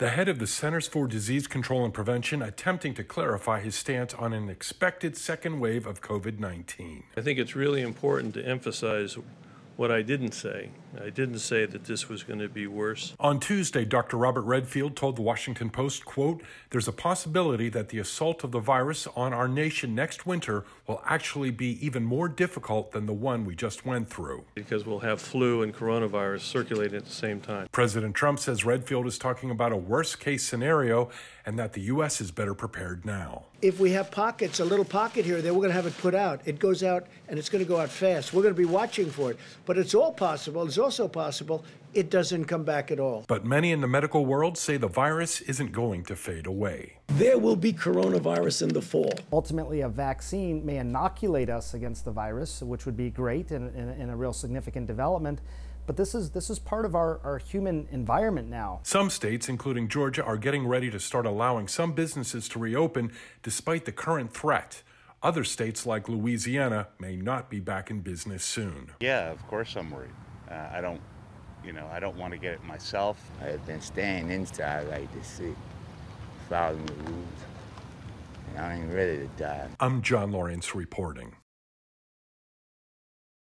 The head of the Centers for Disease Control and Prevention attempting to clarify his stance on an expected second wave of COVID 19. I think it's really important to emphasize what I didn't say. I didn't say that this was going to be worse. On Tuesday, Dr. Robert Redfield told the Washington Post, quote, "There's a possibility that the assault of the virus on our nation next winter will actually be even more difficult than the one we just went through because we'll have flu and coronavirus circulating at the same time." President Trump says Redfield is talking about a worst-case scenario and that the US is better prepared now. If we have pockets, a little pocket here there, we're going to have it put out. It goes out and it's going to go out fast. We're going to be watching for it. But it's all possible. It's also possible it doesn't come back at all. But many in the medical world say the virus isn't going to fade away. There will be coronavirus in the fall. Ultimately, a vaccine may inoculate us against the virus, which would be great and, and, and a real significant development but this is this is part of our, our human environment now. Some states, including Georgia, are getting ready to start allowing some businesses to reopen despite the current threat. Other states like Louisiana may not be back in business soon. Yeah, of course I'm worried. Uh, I don't, you know, I don't want to get it myself. I have been staying inside like this see following the rules. And I ain't ready to die. I'm John Lawrence reporting.